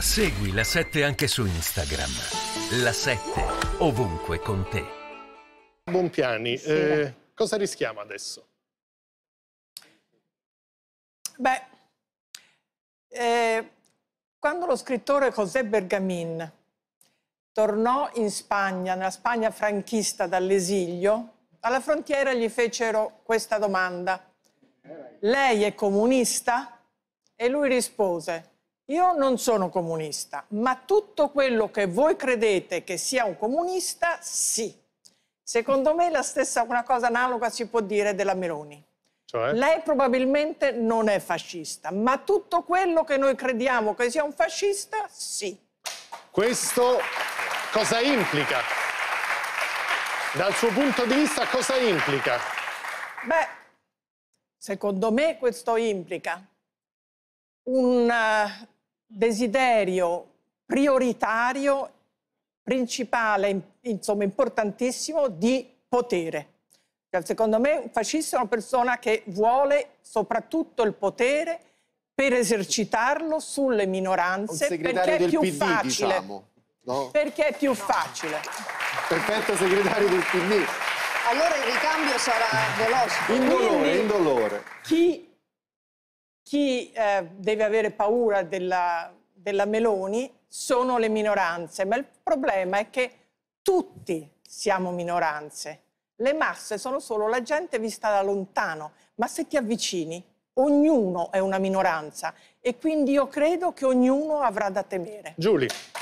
Segui la 7 anche su Instagram. La 7 ovunque con te. Bonpiani, sì. eh, cosa rischiamo adesso? Beh, eh, quando lo scrittore José Bergamin tornò in Spagna, nella Spagna franchista dall'esilio, alla frontiera gli fecero questa domanda. Eh, Lei è comunista? E lui rispose, io non sono comunista, ma tutto quello che voi credete che sia un comunista, sì. Secondo me la stessa, una cosa analoga si può dire della Meloni. Cioè? Lei probabilmente non è fascista, ma tutto quello che noi crediamo che sia un fascista, sì. Questo cosa implica? Dal suo punto di vista cosa implica? Beh, secondo me questo implica un desiderio prioritario, principale, insomma importantissimo, di potere. Cioè, secondo me un fascista è una persona che vuole soprattutto il potere per esercitarlo sulle minoranze, perché è, più PD, facile, diciamo, no? perché è più facile. Perfetto segretario del PD. Allora il ricambio sarà veloce. Indolore, Quindi, indolore. Chi chi eh, deve avere paura della, della Meloni sono le minoranze, ma il problema è che tutti siamo minoranze. Le masse sono solo la gente vista da lontano, ma se ti avvicini, ognuno è una minoranza e quindi io credo che ognuno avrà da temere. Giulia.